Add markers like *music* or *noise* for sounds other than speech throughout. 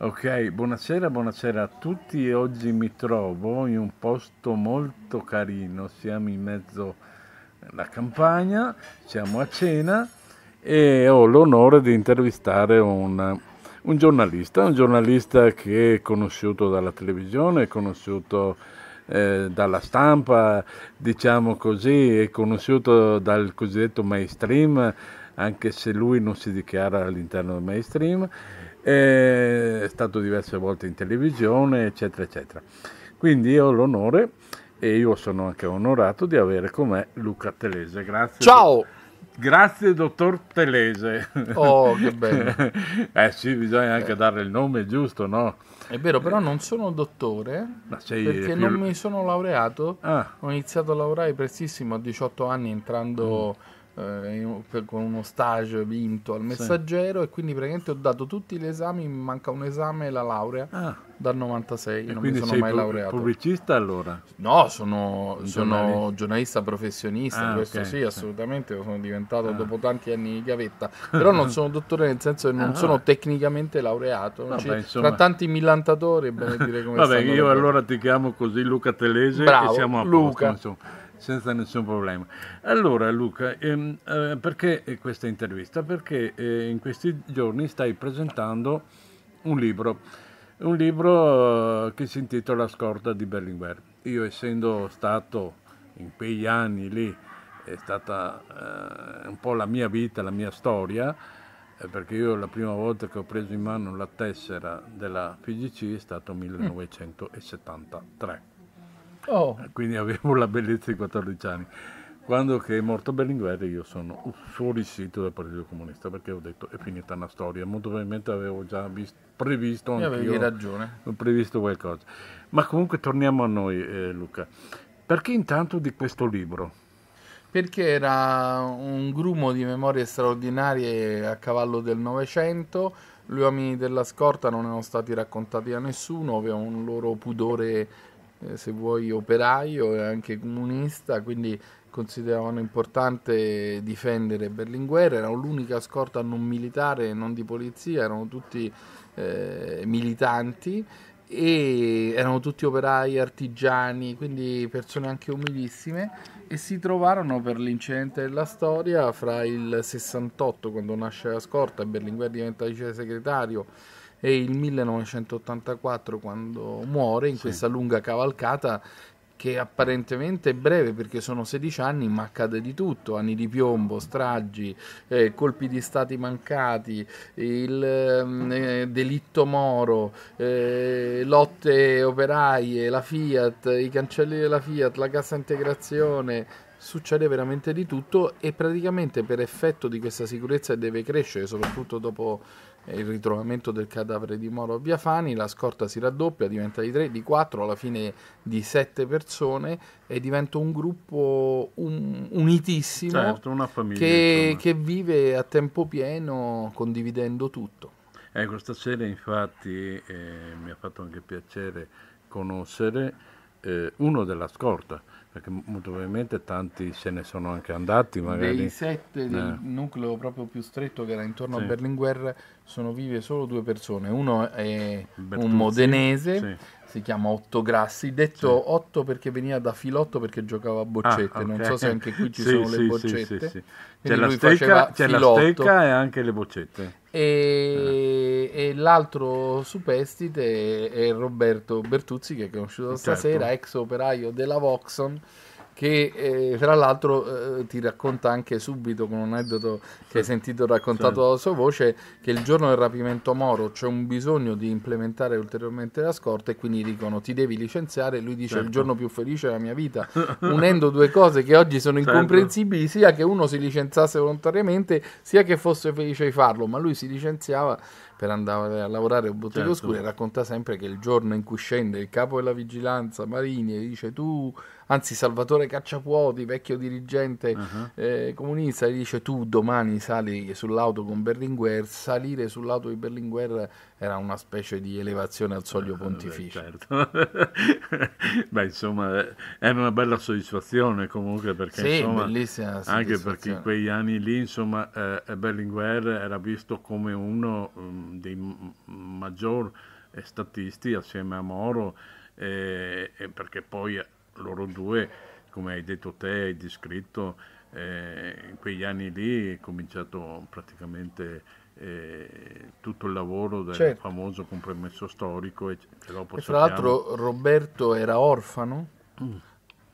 Ok, buonasera, buonasera a tutti. Oggi mi trovo in un posto molto carino. Siamo in mezzo alla campagna, siamo a cena e ho l'onore di intervistare un, un giornalista, un giornalista che è conosciuto dalla televisione, è conosciuto eh, dalla stampa, diciamo così, è conosciuto dal cosiddetto mainstream, anche se lui non si dichiara all'interno del mainstream è stato diverse volte in televisione, eccetera, eccetera. Quindi io ho l'onore e io sono anche onorato di avere con me Luca Telese. Grazie. Ciao! Grazie dottor Telese. Oh, che bello. *laughs* eh sì, bisogna anche eh. dare il nome giusto, no? È vero, però non sono dottore perché più... non mi sono laureato. Ah. Ho iniziato a lavorare prestissimo a 18 anni entrando... Mm eh, con uno stage vinto al messaggero sì. e quindi praticamente ho dato tutti gli esami, mi manca un esame e la laurea ah. dal 96, e non mi sono mai laureato. pubblicista allora? No, sono, sono giornalista professionista, ah, questo okay, sì, sì, assolutamente, sono diventato ah. dopo tanti anni di gavetta, però non sono dottore nel senso che non ah. sono tecnicamente laureato, Vabbè, ci, cioè, insomma... tra tanti millantatori è bene dire come Vabbè, io allora ti chiamo così Luca Telese Bravo, e siamo a Luca. Posto, senza nessun problema. Allora Luca, ehm, eh, perché questa intervista? Perché eh, in questi giorni stai presentando un libro, un libro eh, che si intitola Scorta di Berlinguer. Io essendo stato in quegli anni lì, è stata eh, un po' la mia vita, la mia storia, eh, perché io la prima volta che ho preso in mano la tessera della FGC è stato 1973. Mm. Oh. Quindi avevo la bellezza di 14 anni. Quando è morto Berlinguer io sono fuoriuscito dal Partito Comunista perché ho detto è finita una storia, molto probabilmente avevo già visto, previsto anche ragione. Ho previsto qualcosa. Ma comunque torniamo a noi eh, Luca. Perché intanto di questo libro? perché era un grumo di memorie straordinarie a cavallo del Novecento, gli uomini della scorta non erano stati raccontati a nessuno, avevano un loro pudore eh, se vuoi operaio e anche comunista, quindi consideravano importante difendere Berlinguer, era l'unica scorta non militare non di polizia, erano tutti eh, militanti e erano tutti operai, artigiani, quindi persone anche umilissime e si trovarono per l'incidente della storia fra il 68 quando nasce la scorta e Berlinguer diventa vice segretario e il 1984 quando muore in sì. questa lunga cavalcata che apparentemente è breve perché sono 16 anni, ma accade di tutto: anni di piombo, stragi, eh, colpi di stati mancati, il mm, eh, delitto moro, eh, lotte operaie, la Fiat, i cancelli della Fiat, la cassa integrazione. Succede veramente di tutto e praticamente per effetto di questa sicurezza deve crescere, soprattutto dopo il ritrovamento del cadavere di Moro a Viafani, la scorta si raddoppia, diventa di tre, di quattro, alla fine di sette persone e diventa un gruppo un, unitissimo certo, famiglia, che, che vive a tempo pieno condividendo tutto. Eh, questa sera infatti eh, mi ha fatto anche piacere conoscere eh, uno della scorta, perché molto probabilmente tanti se ne sono anche andati. Magari. Dei sette eh. del nucleo proprio più stretto che era intorno sì. a Berlinguer sono vive solo due persone, uno è Bertuzzi, un modenese. Sì si chiama Otto Grassi, detto sì. Otto perché veniva da Filotto perché giocava a ah, boccette, ah, okay. non so se anche qui ci sì, sono sì, le boccette. Sì, C'è, la steca, c'è la stecca e anche le boccette. E, eh. e l'altro superstite è Roberto Bertuzzi che è conosciuto certo. stasera, ex operaio della Voxon che eh, tra l'altro eh, ti racconta anche subito con un aneddoto che hai sentito raccontato dalla sua voce che il giorno del rapimento Moro c'è un bisogno di implementare ulteriormente la scorta e quindi dicono ti devi licenziare lui dice certo. il giorno più felice della mia vita *laughs* unendo due cose che oggi sono certo. incomprensibili sia che uno si licenziasse volontariamente sia che fosse felice di farlo ma lui si licenziava per andare a lavorare a Bottega certo. Oscura e racconta sempre che il giorno in cui scende il capo della vigilanza Marini e dice tu, anzi Salvatore Cacciapuoti, vecchio dirigente uh-huh. eh, comunista, gli dice tu domani sali sull'auto con Berlinguer, salire sull'auto di Berlinguer era una specie di elevazione al soglio eh, pontificio. Beh, certo. *laughs* Beh, insomma, eh, era una bella soddisfazione comunque perché sì, insomma, bellissima anche perché in quegli anni lì, insomma, eh, Berlinguer era visto come uno... Um, dei maggior eh, statisti assieme a Moro, eh, perché poi loro due, come hai detto te, hai descritto, eh, in quegli anni lì è cominciato praticamente eh, tutto il lavoro del certo. famoso compromesso storico. E, che dopo e sappiamo... tra l'altro Roberto era orfano, mm.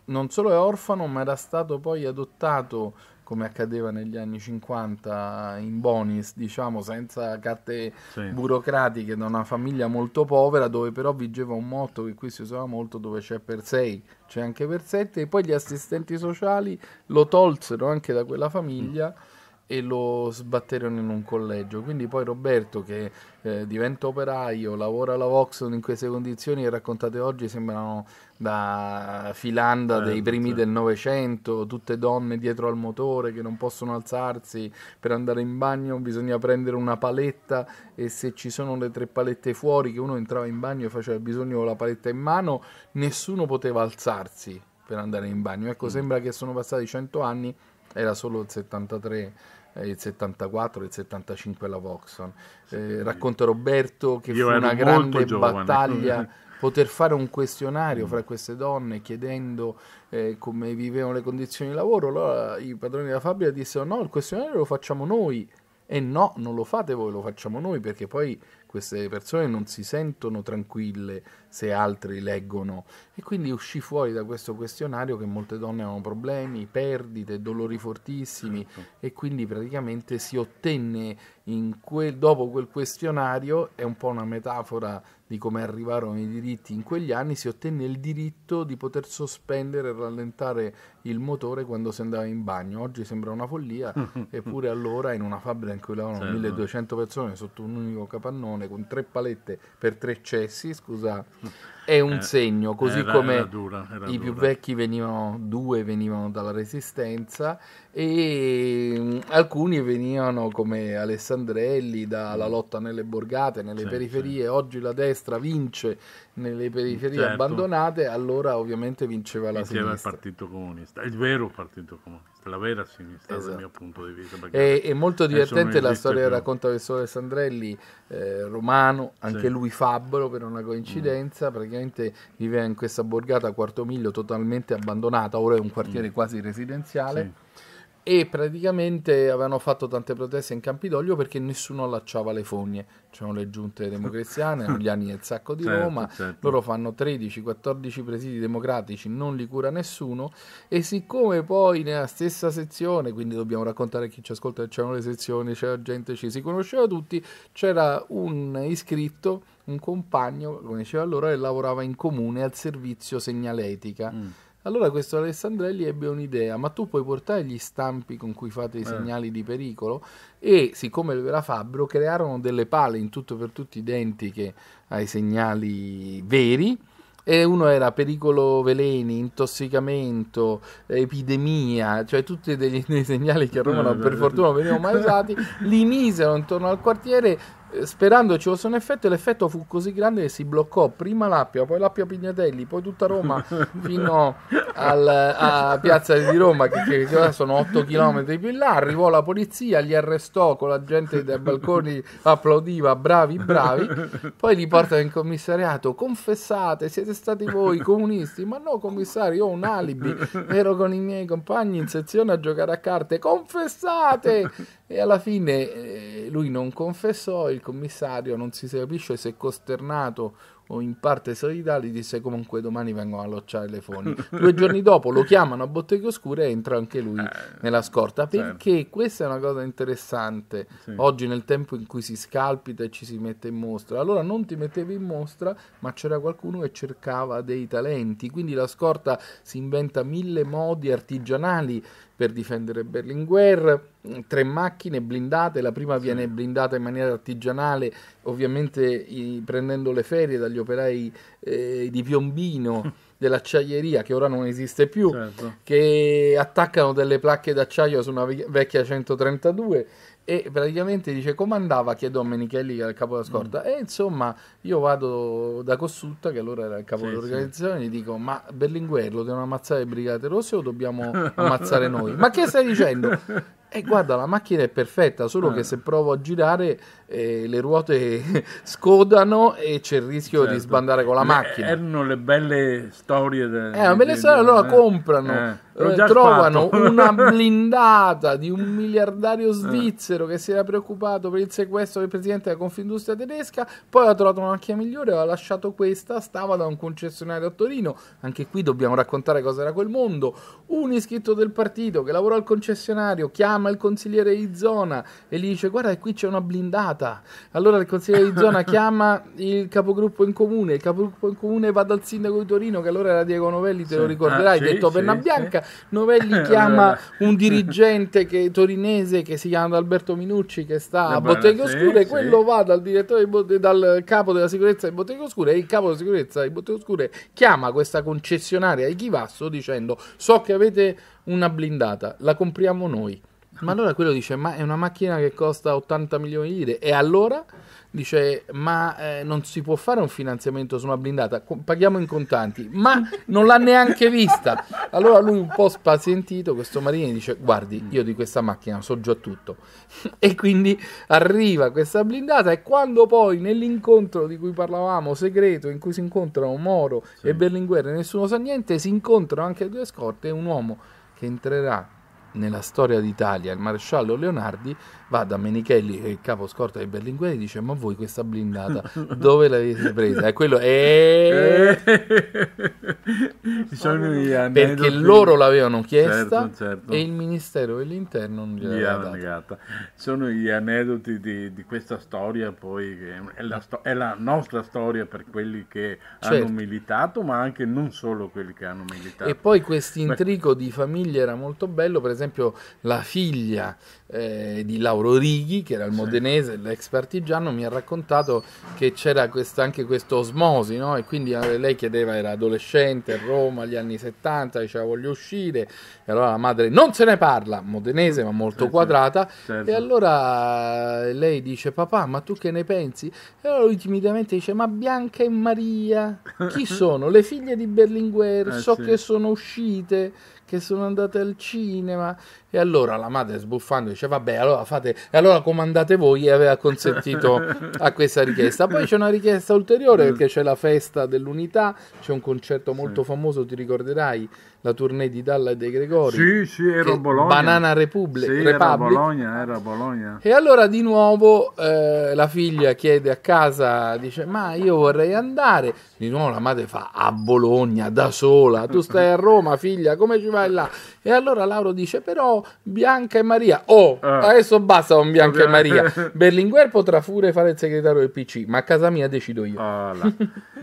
non solo è orfano, ma era stato poi adottato come accadeva negli anni 50 in Bonis, diciamo senza carte sì. burocratiche, da una famiglia molto povera dove però vigeva un motto che qui si usava molto dove c'è per sei, c'è anche per sette e poi gli assistenti sociali lo tolsero anche da quella famiglia. Mm e lo sbatterono in un collegio. Quindi poi Roberto che eh, diventa operaio, lavora alla Voxon in queste condizioni che raccontate oggi sembrano da filanda eh, dei primi del Novecento, tutte donne dietro al motore che non possono alzarsi per andare in bagno, bisogna prendere una paletta e se ci sono le tre palette fuori che uno entrava in bagno e faceva bisogno della paletta in mano, nessuno poteva alzarsi per andare in bagno. Ecco, mm. sembra che sono passati cento anni era solo il 73 eh, il 74 il 75 la Voxon. Eh, racconta Roberto che Io fu una grande giovane. battaglia *laughs* poter fare un questionario mm. fra queste donne chiedendo eh, come vivevano le condizioni di lavoro. Allora i padroni della fabbrica dissero no, il questionario lo facciamo noi e no, non lo fate voi, lo facciamo noi perché poi queste persone non si sentono tranquille se altri leggono. E quindi uscì fuori da questo questionario che molte donne avevano problemi, perdite, dolori fortissimi certo. e quindi praticamente si ottenne quel, dopo quel questionario, è un po' una metafora di come arrivarono i diritti in quegli anni, si ottenne il diritto di poter sospendere e rallentare il motore quando si andava in bagno. Oggi sembra una follia, *laughs* eppure allora in una fabbrica in cui lavorano certo. 1200 persone sotto un unico capannone con tre palette per tre cessi, scusa *laughs* è un eh, segno, così era, come era dura, era i più vecchi venivano, due venivano dalla Resistenza e mm, alcuni venivano come Alessandrelli dalla mm. lotta nelle borgate, nelle sì, periferie, sì. oggi la destra vince nelle periferie certo. abbandonate, allora ovviamente vinceva la vinceva sinistra. Vinceva il Partito Comunista, il vero Partito Comunista la vera sinistra esatto. dal mio punto di vista. È, è, molto divertente la storia che racconta Vessore Sandrelli, eh, romano, anche sì. lui fabbro per una coincidenza, mm. praticamente vive in questa borgata a Quarto Miglio totalmente abbandonata, ora è un quartiere mm. quasi residenziale. Sì e praticamente avevano fatto tante proteste in Campidoglio perché nessuno allacciava le fogne. C'erano le giunte democristiane, *laughs* gli anni del sacco di certo, Roma, certo. loro fanno 13-14 presidi democratici, non li cura nessuno e siccome poi nella stessa sezione, quindi dobbiamo raccontare a chi ci ascolta, c'erano le sezioni, c'era gente, ci si conosceva tutti, c'era un iscritto, un compagno, come diceva allora, che lavorava in comune al servizio segnaletica. Mm allora questo Alessandrelli ebbe un'idea, ma tu puoi portare gli stampi con cui fate i eh. segnali di pericolo e siccome lo era Fabbro crearono delle pale in tutto per tutti identiche ai segnali veri e uno era pericolo veleni, intossicamento, epidemia, cioè tutti dei segnali che a Roma eh, per eh, fortuna non venivano mai *laughs* usati, li misero intorno al quartiere Sperando fosse un effetto, l'effetto fu così grande che si bloccò prima l'Appia, poi l'Appia Pignatelli, poi tutta Roma *laughs* fino al, a Piazza di Roma, che, che sono 8 km più in là. Arrivò la polizia, li arrestò con la gente dai balconi, applaudiva, bravi, bravi. Poi li portano in commissariato, confessate, siete stati voi comunisti. Ma no, commissario, ho un alibi, ero con i miei compagni in sezione a giocare a carte, confessate! e alla fine eh, lui non confessò, il commissario non si capisce se è costernato o in parte solidale disse comunque domani vengono a locciare le foni. *laughs* Due giorni dopo lo chiamano a Botteghe Oscure e entra anche lui eh, nella scorta, certo. perché certo. questa è una cosa interessante sì. oggi nel tempo in cui si scalpita e ci si mette in mostra. Allora non ti mettevi in mostra, ma c'era qualcuno che cercava dei talenti, quindi la scorta si inventa mille modi artigianali per difendere Berlinguer tre macchine blindate, la prima viene blindata in maniera artigianale, ovviamente i, prendendo le ferie dagli operai eh, di Piombino. *laughs* dell'acciaieria che ora non esiste più, certo. che attaccano delle placche d'acciaio su una vecchia 132 e praticamente dice comandava chiedo a Menichelli che era il capo della scorta mm. e insomma io vado da Cossutta che allora era il capo sì, dell'organizzazione sì. e dico ma Berlinguer lo devono ammazzare le brigate rosse o dobbiamo *laughs* ammazzare noi ma che stai dicendo *laughs* E eh, guarda, la macchina è perfetta, solo che eh. se provo a girare eh, le ruote *laughs* scodano e c'è il rischio certo. di sbandare con la macchina. Le, erano le belle storie. De, eh, belle storie, allora eh. comprano eh, trovano una *laughs* blindata di un miliardario eh. svizzero eh. che si era preoccupato per il sequestro del presidente della Confindustria tedesca, poi ha trovato una macchina migliore, e ha lasciato questa, stava da un concessionario a Torino, anche qui dobbiamo raccontare cosa era quel mondo, un iscritto del partito che lavora al concessionario, chiama il consigliere di zona e gli dice guarda qui c'è una blindata, allora il consigliere di zona *laughs* chiama il capogruppo in comune, il capogruppo in comune va dal sindaco di Torino che allora era Diego Novelli, te sì. lo ricorderai, ah, sì, detto sì, Penna Bianca, Novelli *laughs* chiama un dirigente che, torinese che si chiama Alberto Minucci che sta a Botteghe Oscure e quello va dal, di, dal capo della sicurezza di Botteghe Oscure e il capo della sicurezza di Botteghe Oscure chiama questa concessionaria di Chivasso dicendo so che avete una blindata, la compriamo noi. Ma allora quello dice, ma è una macchina che costa 80 milioni di lire. E allora dice, ma eh, non si può fare un finanziamento su una blindata, paghiamo in contanti. Ma non l'ha neanche vista. Allora lui un po' spazientito, questo Marini, dice, guardi, io di questa macchina so già tutto. *laughs* e quindi arriva questa blindata e quando poi nell'incontro di cui parlavamo, segreto, in cui si incontrano Moro sì. e Berlinguer e nessuno sa niente, si incontrano anche due scorte e un uomo che entrerà nella storia d'Italia il maresciallo Leonardi va da Menichelli, che eh, è il capo scorta dei Berlingueri, e dice ma voi questa blindata *laughs* dove l'avete presa? E quello è... Eh! *laughs* Diciamo Perché loro l'avevano chiesta certo, certo. e il Ministero dell'Interno non gliel'aveva negata. Sono gli aneddoti di, di questa storia poi, è la, sto- è la, nostra storia per quelli che certo. hanno militato, ma anche non solo quelli che hanno militato. E poi questo intrico di famiglia era molto bello, per esempio esempio la figlia eh, di Lauro Righi, che era il modenese, l'ex partigiano, mi ha raccontato che c'era questa, anche questa osmosi, no? e quindi eh, lei chiedeva, era adolescente a Roma, agli anni 70, diceva voglio uscire, e allora la madre non se ne parla, modenese ma molto eh, quadrata, certo. e allora eh, lei dice papà ma tu che ne pensi? E allora lui timidamente dice ma Bianca e Maria, chi *laughs* sono? Le figlie di Berlinguer, eh, so sì. che sono uscite, che sono andate al cinema, e allora la madre sbuffando dice vabbè allora fate e allora comandate voi e aveva consentito a questa richiesta. Poi c'è una richiesta ulteriore mm. perché c'è la festa dell'unità, c'è un concerto molto sì. famoso, ti ricorderai la tournée di Dalla e De Gregori. Sì, sì, ero a Bologna. Banana Republic. Sì, Republic. Era Bologna, era Bologna. E allora di nuovo eh, la figlia chiede a casa, dice ma io vorrei andare. Di nuovo la madre fa a Bologna da sola, tu stai a Roma figlia, come ci vai là? E allora Lauro dice però Bianca e Maria. Oh, eh. adesso basta con Bianca e Maria. Berlinguer potrà pure fare il segretario del PC, ma a casa mia decido io. Ah,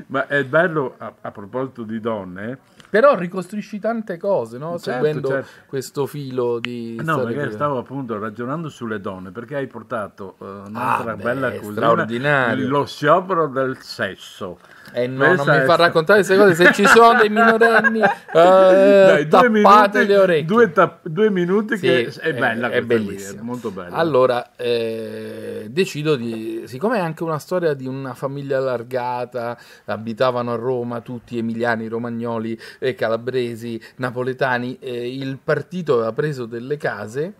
ma è bello, a, a proposito di donne, però ricostruisci tante cose no? certo, seguendo certo. questo filo di no magari che... stavo appunto ragionando sulle donne perché hai portato uh, un'altra ah, bella beh, cosina lo sciopero del sesso eh no, non mi fa eh, raccontare queste cose. Se ci sono dei minorenni, *laughs* eh, Dai, tappate minuti, le orecchie. Due, tapp- due minuti sì, che è, bella, è bellissima. Qui, è molto bella. Allora, eh, decido di. Siccome è anche una storia di una famiglia allargata, abitavano a Roma tutti emiliani, romagnoli, calabresi, napoletani, eh, il partito aveva preso delle case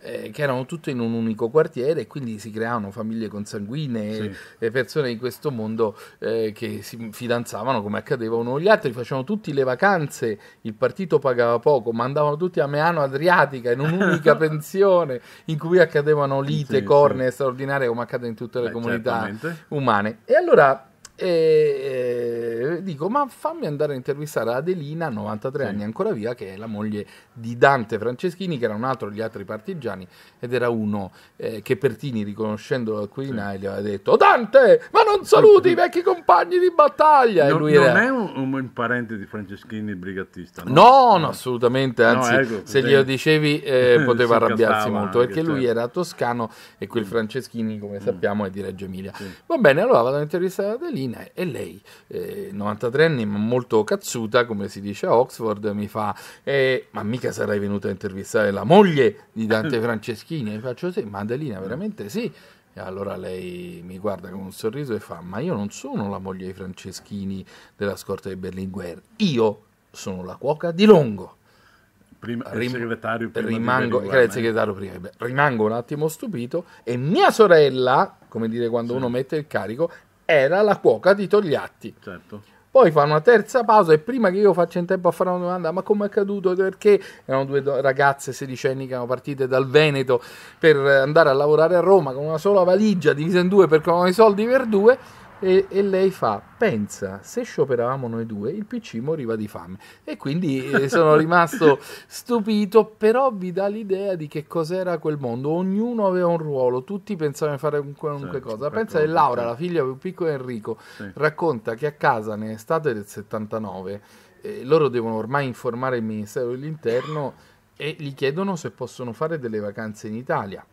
eh, che erano tutte in un unico quartiere e quindi si creavano famiglie consanguinee, sì. e persone di questo mondo eh, che si fidanzavano come accadeva uno gli altri, facevano tutte le vacanze, il partito pagava poco, mandavano tutti a Meano Adriatica in un'unica *laughs* pensione in cui accadevano lite, sì, corne sì. straordinarie come accade in tutte le Beh, comunità umane. E allora e eh, dico ma fammi andare a intervistare Adelina 93 sì. anni ancora via che è la moglie di Dante Franceschini che era un altro degli altri partigiani ed era uno eh, che Pertini riconoscendolo al Quirinale sì. aveva detto Dante ma non saluti i vecchi compagni di battaglia e lui non era... è un, un, parente di Franceschini il brigattista no? No, no, no assolutamente anzi no, ecco, se glielo dicevi eh, *laughs* poteva arrabbiarsi molto perché certo. lui era toscano e quel Franceschini come mm. sappiamo è di Reggio Emilia sì. va bene allora vado a intervistare Adelina carina e lei, eh, 93anni ma molto cazzuta, come si dice a Oxford, mi fa, eh, ma mica sarai venuta a intervistare la moglie di Dante *laughs* Franceschini? E faccio sì, ma veramente sì. E allora lei mi guarda con un sorriso e fa, ma io non sono la moglie di Franceschini della scorta di Berlinguer, io sono la cuoca di Longo. Prima, Rim- segretario prima rimango, eh, eh. segretario prima. Eh rimango un attimo stupito e mia sorella, come dire quando sì. uno mette il carico, era la cuoca di Togliatti. Certo. Poi fa una terza pausa e prima che io faccia in tempo a fare una domanda, ma come è accaduto? Perché erano due ragazze sedicenni che erano partite dal Veneto per andare a lavorare a Roma con una sola valigia divisa in due perché avevano i soldi per due e, e, lei fa, pensa, se scioperavamo noi due, il PC moriva di fame. E quindi eh, sono *laughs* rimasto stupito, però vi dà l'idea di che cos'era quel mondo. Ognuno aveva un ruolo, tutti pensavano di fare qualunque sì, cosa. Pensa che Laura, la figlia più piccola di Enrico, sì. racconta che a casa nell'estate del 79 eh, loro devono ormai informare il Ministero dell'Interno e gli chiedono se possono fare delle vacanze in Italia.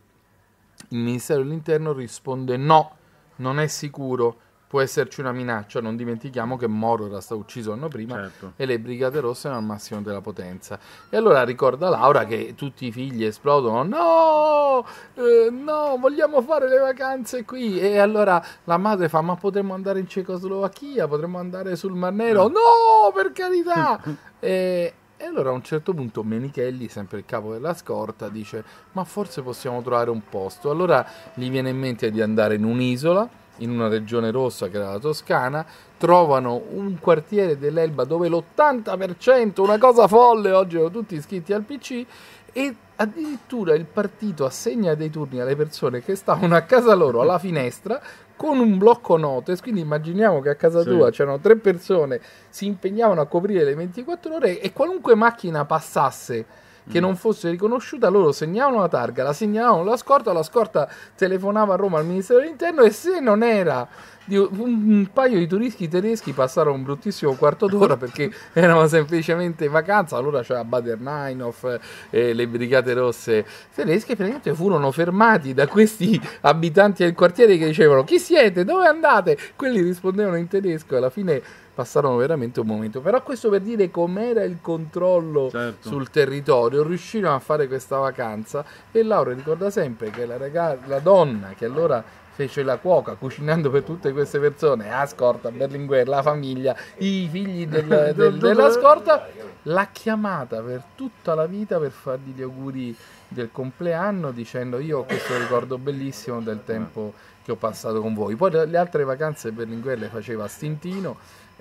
Il Ministero dell'Interno risponde no, non è sicuro può esserci una minaccia, non dimentichiamo che Moro era stato ucciso l'anno prima certo. e le Brigate Rosse erano al massimo della potenza. E allora ricorda Laura che tutti i figli esplodono, no, eh, no, vogliamo fare le vacanze qui. E allora la madre fa, ma potremmo andare in Cecoslovacchia, potremmo andare sul Mar Nero, mm. no, per carità. *laughs* e, e allora a un certo punto Menichelli, sempre il capo della scorta, dice, ma forse possiamo trovare un posto. Allora gli viene in mente di andare in un'isola in una regione rossa che era la Toscana, trovano un quartiere dell'Elba dove l'80%, una cosa folle, oggi erano tutti iscritti al PC, e addirittura il partito assegna dei turni alle persone che stavano a casa loro alla finestra con un blocco notes, quindi immaginiamo che a casa sì. tua c'erano tre persone, si impegnavano a coprire le 24 ore e qualunque macchina passasse che mm. non fosse riconosciuta, loro segnavano la targa, la segnalavano la scorta, la scorta telefonava a Roma al Ministero dell'Interno e se non era un, paio di turisti tedeschi passarono un bruttissimo quarto d'ora perché *laughs* erano semplicemente in vacanza. Allora c'era Bader Neinhoff, eh, le Brigate Rosse tedesche. Praticamente furono fermati da questi abitanti del quartiere che dicevano: Chi siete? Dove andate? Quelli rispondevano in tedesco. Alla fine passarono veramente un momento. Però questo per dire com'era il controllo certo. sul territorio, riuscirono a fare questa vacanza e Laura ricorda sempre che la, raga- la donna che allora fece la cuoca cucinando per tutte queste persone, la scorta, Berlinguer, la famiglia, i figli del, *laughs* del, della scorta, l'ha chiamata per tutta la vita per fargli gli auguri del compleanno dicendo io ho questo ricordo bellissimo del tempo che ho passato con voi. Poi le altre vacanze Berlinguer le faceva a Stintino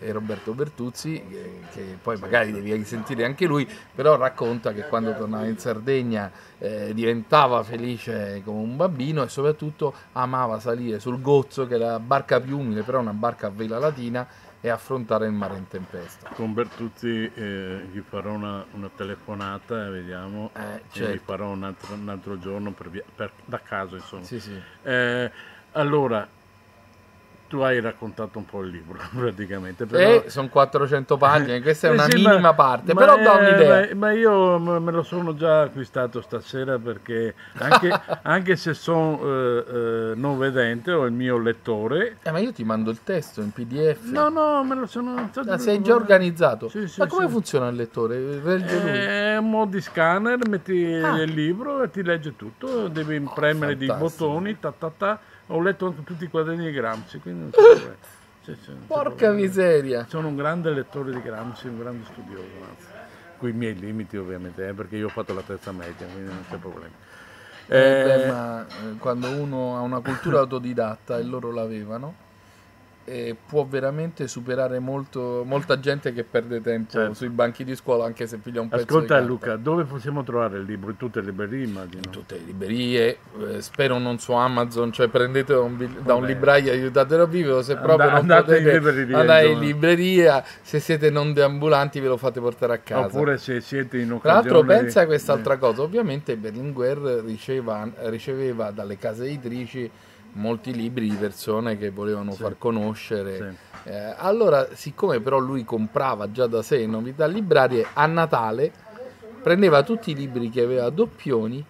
e Roberto Bertuzzi, che, eh, che poi magari devi sentire anche lui, però racconta che quando tornava in Sardegna eh, diventava felice come un bambino e soprattutto amava salire sul gozzo, che è la barca più umile, però una barca a vela latina, e affrontare il mare in tempesta. Con Bertuzzi eh, gli farò una, una telefonata, eh, vediamo, eh, certo. e gli farò un altro, un altro giorno per via, per, da caso insomma. Sì, sì. Eh, allora, tu hai raccontato un po' il libro *laughs* praticamente. Però... Eh, sono 400 pagine, questa è eh una sì, minima ma, parte, ma però dà un'idea. Ma, ma, io me lo sono già acquistato stasera perché anche, *laughs* anche se sono eh, eh, non vedente ho il mio lettore. Eh, ma io ti mando il testo in pdf. No, no, me lo sono... Ah, sei già organizzato. Sì, sì, ma come funziona il lettore? Eh, è un modo di scanner, metti ah. il libro e ti legge tutto, devi oh, premere fantastico. dei bottoni, ta ta ta ho letto anche tutti i quaderni di Gramsci, quindi non c'è problema. Cioè, cioè, Porca miseria! Sono un grande lettore di Gramsci, un grande studioso, anzi, con i miei limiti ovviamente, eh, perché io ho fatto la terza media, quindi non c'è problema. Eh, beh, ma eh, quando uno ha una cultura autodidatta e loro l'avevano, e può veramente superare molto, molta gente che perde tempo certo. sui banchi di scuola anche se piglia un Ascolta, pezzo Ascolta Luca, dove possiamo trovare il libro? In tutte le librerie immagino. In tutte le librerie, eh, spero non su Amazon, cioè prendetelo un, da un libraio e aiutatelo a vivere, se And- proprio non potete in andare in libreria, se siete non deambulanti ve lo fate portare a casa. Oppure se siete in occasione... Tra l'altro pensa a quest'altra eh. cosa, ovviamente Berlinguer riceva, riceveva dalle case editrici molti libri di persone che volevano sì. far conoscere. Sì. Eh, allora, siccome però lui comprava già da sé novità librarie, a Natale prendeva tutti i libri che aveva doppioni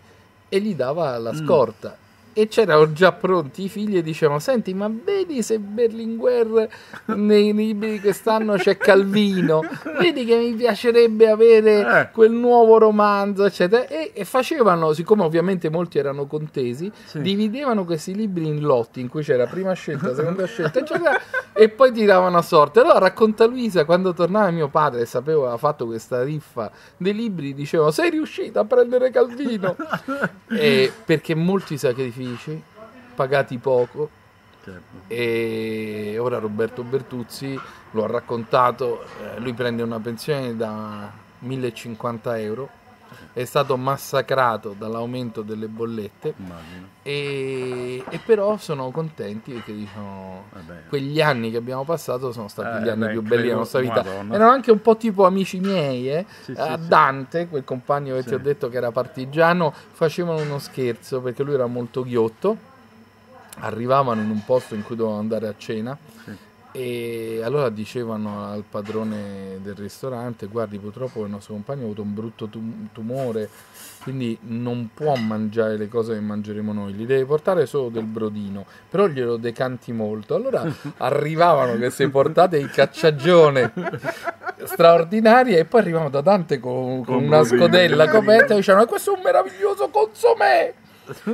e gli dava la mm. scorta. Mm e c'erano già pronti i figli e dicevano senti ma vedi se Berlinguer nei libri che stanno c'è Calvino vedi che mi piacerebbe avere eh. quel nuovo romanzo eccetera e, e facevano siccome ovviamente molti erano contesi sì. dividevano questi libri in lotti in cui c'era prima scelta *laughs* seconda scelta eccetera e poi tiravano a sorte allora racconta Luisa quando tornava mio padre e sapevo aveva fatto questa riffa dei libri dicevano sei riuscito a prendere Calvino *laughs* eh, perché molti sacrifici sacrifici, pagati poco. Certo. E ora Roberto Bertuzzi lo ha raccontato, eh, lui prende una pensione da 1050 euro è stato massacrato dall'aumento delle bollette e, e, però sono contenti perché dicono Vabbè. Eh quegli anni che abbiamo passato sono stati eh, gli anni beh, più belli della nostra vita Madonna. erano anche un po' tipo amici miei eh? sì, sì, Dante, quel compagno che sì. ti ho detto che era partigiano facevano uno scherzo perché lui era molto ghiotto arrivavano in un posto in cui dovevano andare a cena sì e allora dicevano al padrone del ristorante, guardi purtroppo il nostro compagno ha avuto un brutto tumore, quindi non può mangiare le cose che mangeremo noi, gli deve portare solo del brodino, però glielo decanti molto. Allora *laughs* arrivavano queste portate in cacciagione straordinarie e poi arrivavano da Dante con, con, con una brodino. scodella coperta e dicevano questo è un meraviglioso consomè.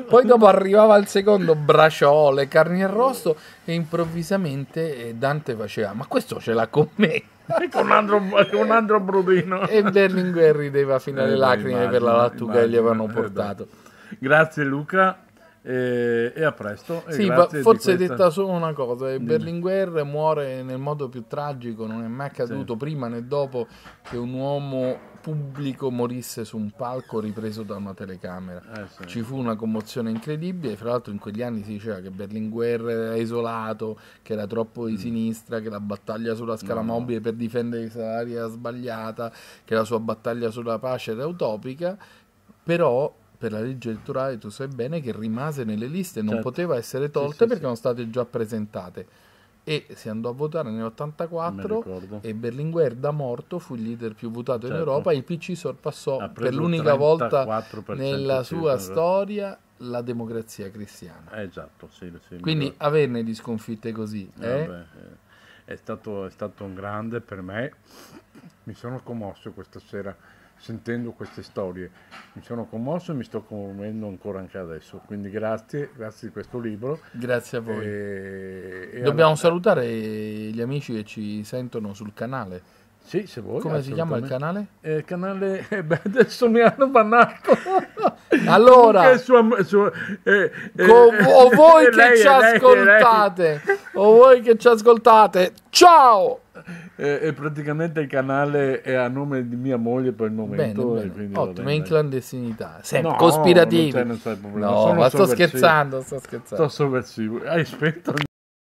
Poi dopo arrivava il secondo, braciole, carni arrosto e improvvisamente eh, Dante faceva, ma questo ce l'ha con me. *laughs* con un altro, un altro brutino. E Berlinguer rideva fino alle eh, lacrime immagino, per la lattuga immagino, che gli avevano eh, portato. Eh, grazie Luca. E, e, a presto. E sì, forse questa... detta solo una cosa: eh, Dimmi. Berlinguer muore nel modo più tragico, non è mai accaduto sì. prima né dopo che un uomo pubblico morisse su un palco ripreso da una telecamera. Eh, sì. Ci fu una commozione incredibile, fra l'altro in quegli anni si diceva che Berlinguer era isolato, che era troppo di mm. sinistra, che la battaglia sulla scala no, mobile per difendere i salari era sbagliata, che la sua battaglia sulla pace era utopica, però per la legge elettorale tu sai bene che rimase nelle liste, non certo. poteva essere tolta sì, sì, perché erano state già presentate e si andò a votare nel 84 e Berlinguer da morto fu il leader più votato certo. in Europa e il PC sorpassò per l'unica volta nella sua storia la democrazia cristiana. Eh, esatto, sì, sì, Quindi averne di sconfitte così. Eh, eh? Vabbè, è, stato, è stato un grande per me, mi sono commosso questa sera sentendo queste storie. Mi sono commosso e mi sto commuovendo ancora anche adesso. Quindi grazie, grazie di questo libro. Grazie a voi. E... Dobbiamo alla... salutare gli amici che ci sentono sul canale. Sì, se vuoi. Come si chiama il canale? Eh, canale, *laughs* eh, beh, adesso mi hanno bannato. *laughs* Allora, sua, sua, eh, eh, eh, o voi *laughs* che lei, ci ascoltate, lei. o voi che ci ascoltate, ciao! E, eh, praticamente il canale è a nome di mia moglie per il momento. Bene, bene. Ottimo, in clandestinità, sempre no, cospirativi. Non c'è, non c'è no, ma sto scherzando, sto scherzando. Sto sovversivo, hai spento.